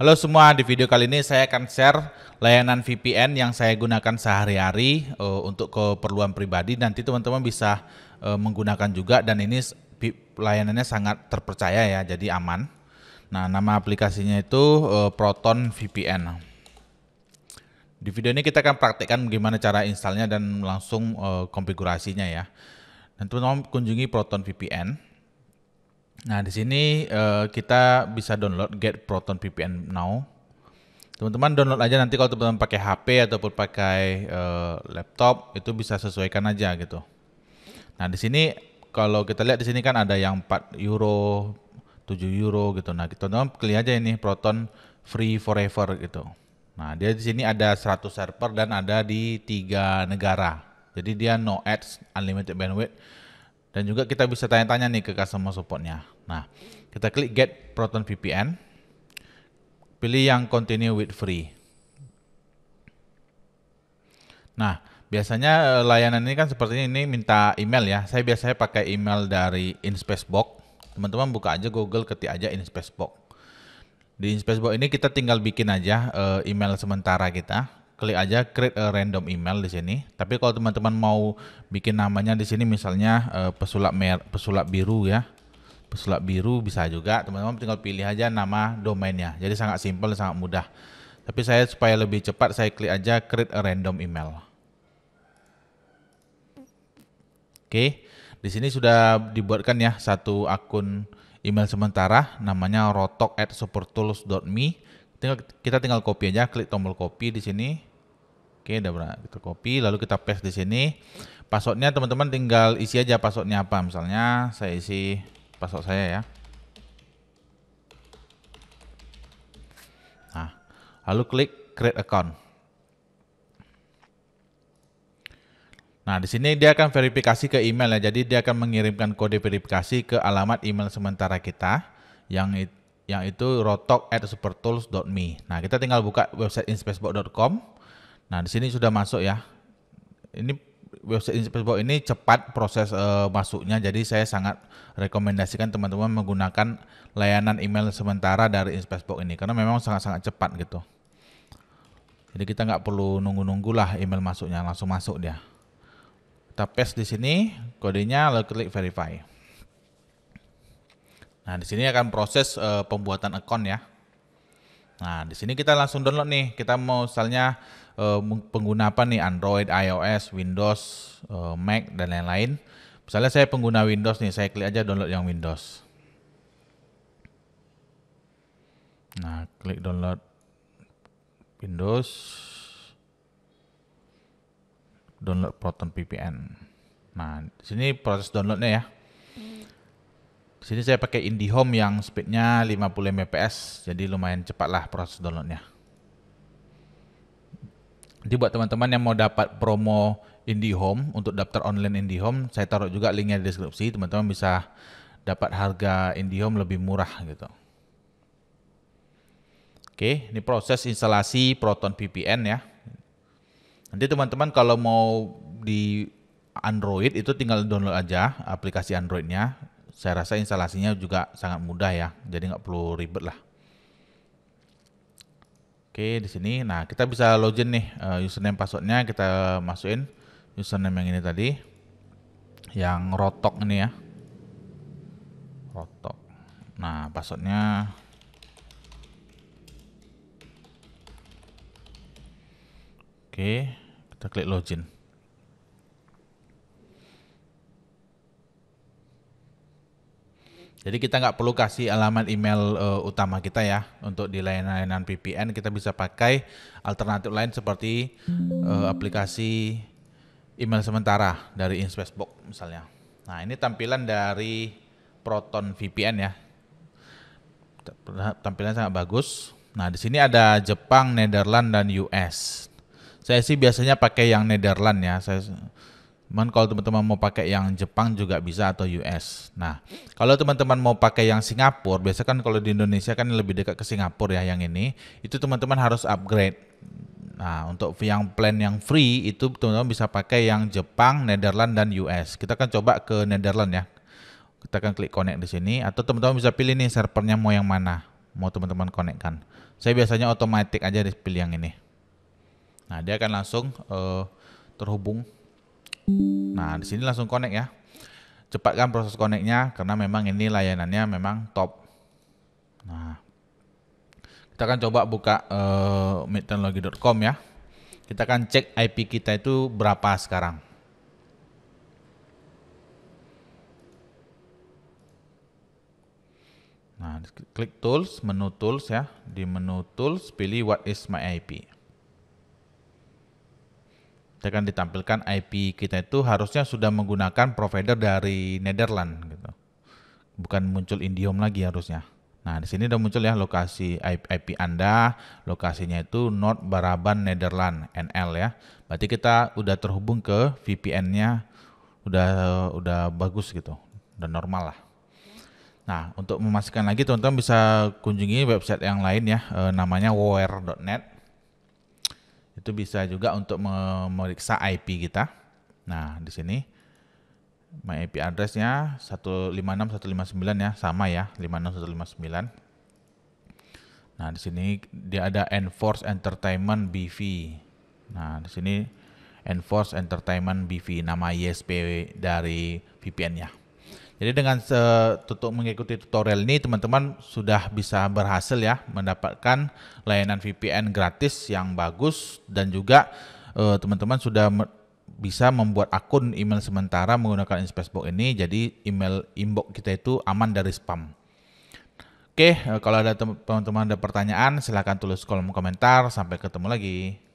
Halo semua, di video kali ini saya akan share layanan VPN yang saya gunakan sehari-hari uh, untuk keperluan pribadi. Nanti teman-teman bisa uh, menggunakan juga dan ini layanannya sangat terpercaya ya, jadi aman. Nah, nama aplikasinya itu uh, Proton VPN. Di video ini kita akan praktekkan bagaimana cara installnya dan langsung uh, konfigurasinya ya. Dan teman-teman kunjungi Proton VPN. Nah, di sini uh, kita bisa download Get Proton VPN Now. Teman-teman download aja nanti kalau teman-teman pakai HP ataupun pakai uh, laptop itu bisa sesuaikan aja gitu. Nah, di sini kalau kita lihat di sini kan ada yang 4 euro, 7 euro gitu. Nah, kita teman klik aja ini Proton Free Forever gitu. Nah, dia di sini ada 100 server dan ada di tiga negara. Jadi dia no ads, unlimited bandwidth dan juga kita bisa tanya-tanya nih ke customer supportnya. Nah, kita klik get Proton VPN. Pilih yang continue with free. Nah, biasanya eh, layanan ini kan seperti ini minta email ya. Saya biasanya pakai email dari InSpacebox. Teman-teman buka aja Google, ketik aja InSpacebox. Di InSpacebox ini kita tinggal bikin aja eh, email sementara kita klik aja create a random email di sini. Tapi kalau teman-teman mau bikin namanya di sini misalnya uh, pesulap mer pesulap biru ya. Pesulap biru bisa juga. Teman-teman tinggal pilih aja nama domainnya. Jadi sangat simpel, sangat mudah. Tapi saya supaya lebih cepat saya klik aja create a random email. Oke. Di sini sudah dibuatkan ya satu akun email sementara namanya rotok@supertools.me. Tinggal kita tinggal copy aja, klik tombol copy di sini Oke, udah pernah kita copy, lalu kita paste di sini. Passwordnya teman-teman tinggal isi aja passwordnya apa. Misalnya saya isi password saya ya. Nah, lalu klik create account. Nah, di sini dia akan verifikasi ke email ya. Jadi dia akan mengirimkan kode verifikasi ke alamat email sementara kita yang yang itu rotok@supertools.me. Nah, kita tinggal buka website inspacebox.com Nah, di sini sudah masuk ya. Ini website Inspirebox ini cepat proses e, masuknya, jadi saya sangat rekomendasikan teman-teman menggunakan layanan email sementara dari Inspirebox ini karena memang sangat-sangat cepat gitu. Jadi kita nggak perlu nunggu-nunggu lah email masuknya, langsung masuk dia. Kita paste di sini kodenya, lalu klik verify. Nah, di sini akan proses e, pembuatan account ya. Nah, di sini kita langsung download nih. Kita mau misalnya uh, pengguna apa nih Android, iOS, Windows, uh, Mac dan lain-lain. Misalnya saya pengguna Windows nih, saya klik aja download yang Windows. Nah, klik download Windows. Download Proton VPN. Nah, di sini proses downloadnya ya sini saya pakai IndiHome yang speednya 50 Mbps, jadi lumayan cepat lah proses downloadnya. nanti buat teman-teman yang mau dapat promo IndiHome untuk daftar online IndiHome, saya taruh juga linknya di deskripsi, teman-teman bisa dapat harga IndiHome lebih murah gitu. Oke, ini proses instalasi Proton VPN ya. Nanti teman-teman kalau mau di Android itu tinggal download aja aplikasi Androidnya saya rasa instalasinya juga sangat mudah ya, jadi nggak perlu ribet lah. Oke, di sini, nah kita bisa login nih eh, username passwordnya kita masukin username yang ini tadi, yang rotok ini ya, rotok. Nah passwordnya Oke, kita klik login. Jadi kita nggak perlu kasih alamat email uh, utama kita ya untuk di layanan-layanan VPN kita bisa pakai alternatif lain seperti uh, aplikasi email sementara dari Inspacebook misalnya. Nah ini tampilan dari Proton VPN ya. Tampilan sangat bagus. Nah di sini ada Jepang, Nederland dan US. Saya sih biasanya pakai yang Nederland ya. Saya Cuman kalau teman-teman mau pakai yang Jepang juga bisa atau US. Nah, kalau teman-teman mau pakai yang Singapura, biasanya kan kalau di Indonesia kan lebih dekat ke Singapura ya yang ini, itu teman-teman harus upgrade. Nah, untuk yang plan yang free itu teman-teman bisa pakai yang Jepang, Netherlands dan US. Kita akan coba ke Netherlands ya. Kita akan klik connect di sini atau teman-teman bisa pilih nih servernya mau yang mana, mau teman-teman kan. Saya biasanya otomatis aja pilih yang ini. Nah, dia akan langsung uh, terhubung Nah, di sini langsung connect ya. Cepatkan proses connectnya karena memang ini layanannya memang top. Nah, kita akan coba buka uh, eh, midteknologi.com ya. Kita akan cek IP kita itu berapa sekarang. Nah, klik tools, menu tools ya. Di menu tools pilih what is my IP. Kita kan ditampilkan IP kita itu harusnya sudah menggunakan provider dari Netherlands gitu. Bukan muncul Indium lagi harusnya. Nah, di sini udah muncul ya lokasi IP, Anda, lokasinya itu North Baraban Netherlands NL ya. Berarti kita udah terhubung ke VPN-nya udah udah bagus gitu, udah normal lah. Nah, untuk memastikan lagi teman-teman bisa kunjungi website yang lain ya, eh, namanya war.net itu bisa juga untuk memeriksa IP kita. Nah, di sini my IP addressnya 156.159 ya, sama ya, 56159. Nah, di sini dia ada enforce entertainment BV. Nah, di sini enforce entertainment BV nama ISP dari VPN-nya. Jadi dengan eh, tutup mengikuti tutorial ini teman-teman sudah bisa berhasil ya mendapatkan layanan VPN gratis yang bagus dan juga eh, teman-teman eh, sudah me bisa membuat akun email sementara menggunakan Facebook ini jadi email inbox kita itu aman dari spam. Oke, eh, kalau ada teman-teman ada pertanyaan silahkan tulis kolom komentar. Sampai ketemu lagi.